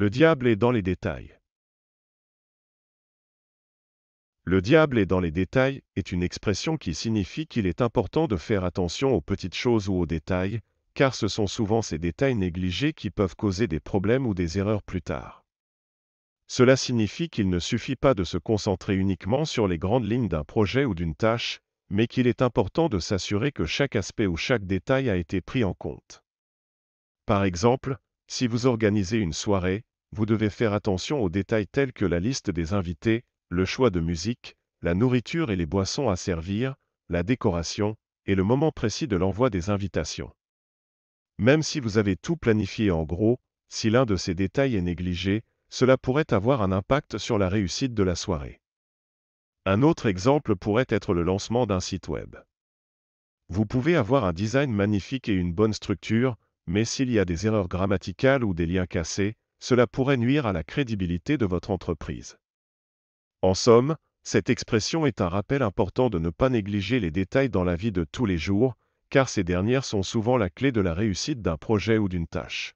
Le diable est dans les détails. Le diable est dans les détails est une expression qui signifie qu'il est important de faire attention aux petites choses ou aux détails, car ce sont souvent ces détails négligés qui peuvent causer des problèmes ou des erreurs plus tard. Cela signifie qu'il ne suffit pas de se concentrer uniquement sur les grandes lignes d'un projet ou d'une tâche, mais qu'il est important de s'assurer que chaque aspect ou chaque détail a été pris en compte. Par exemple, si vous organisez une soirée, vous devez faire attention aux détails tels que la liste des invités, le choix de musique, la nourriture et les boissons à servir, la décoration, et le moment précis de l'envoi des invitations. Même si vous avez tout planifié en gros, si l'un de ces détails est négligé, cela pourrait avoir un impact sur la réussite de la soirée. Un autre exemple pourrait être le lancement d'un site web. Vous pouvez avoir un design magnifique et une bonne structure, mais s'il y a des erreurs grammaticales ou des liens cassés, cela pourrait nuire à la crédibilité de votre entreprise. En somme, cette expression est un rappel important de ne pas négliger les détails dans la vie de tous les jours, car ces dernières sont souvent la clé de la réussite d'un projet ou d'une tâche.